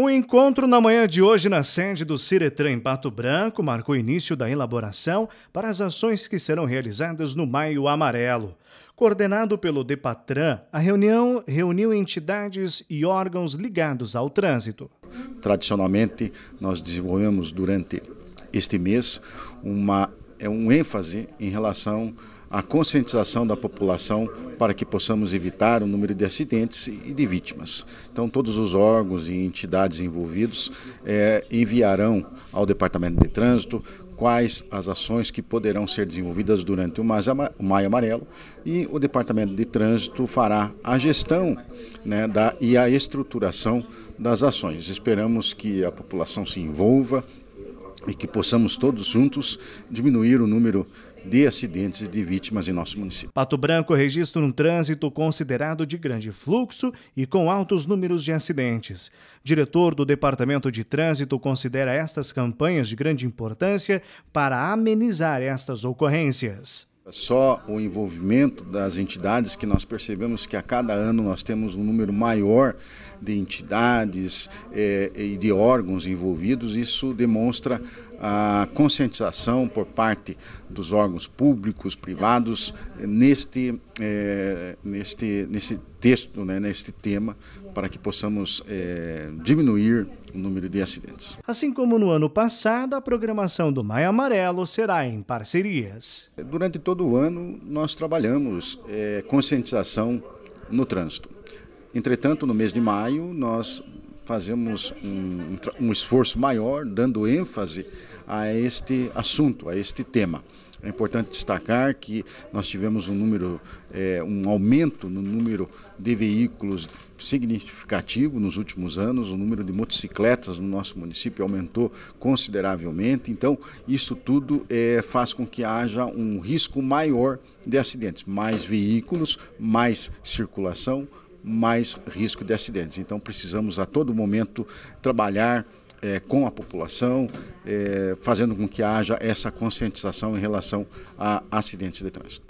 Um encontro na manhã de hoje na sede do Ciretran em Pato Branco marcou o início da elaboração para as ações que serão realizadas no Maio Amarelo. Coordenado pelo Depatran, a reunião reuniu entidades e órgãos ligados ao trânsito. Tradicionalmente, nós desenvolvemos durante este mês uma é um ênfase em relação à conscientização da população para que possamos evitar o número de acidentes e de vítimas. Então, todos os órgãos e entidades envolvidos é, enviarão ao Departamento de Trânsito quais as ações que poderão ser desenvolvidas durante o Maio Amarelo e o Departamento de Trânsito fará a gestão né, da, e a estruturação das ações. Esperamos que a população se envolva, e que possamos todos juntos diminuir o número de acidentes e de vítimas em nosso município. Pato Branco registra um trânsito considerado de grande fluxo e com altos números de acidentes. Diretor do Departamento de Trânsito considera estas campanhas de grande importância para amenizar estas ocorrências. Só o envolvimento das entidades que nós percebemos que a cada ano nós temos um número maior de entidades é, e de órgãos envolvidos, isso demonstra a conscientização por parte dos órgãos públicos, privados, neste, é, neste, neste texto, né, neste tema, para que possamos é, diminuir o número de acidentes. Assim como no ano passado, a programação do Maio Amarelo será em parcerias. Durante todo o ano, nós trabalhamos é, conscientização no trânsito. Entretanto, no mês de maio, nós fazemos um, um esforço maior, dando ênfase a este assunto, a este tema. É importante destacar que nós tivemos um número, é, um aumento no número de veículos significativo nos últimos anos, o número de motocicletas no nosso município aumentou consideravelmente, então isso tudo é, faz com que haja um risco maior de acidentes, mais veículos, mais circulação, mais risco de acidentes. Então precisamos a todo momento trabalhar é, com a população, é, fazendo com que haja essa conscientização em relação a acidentes de trânsito.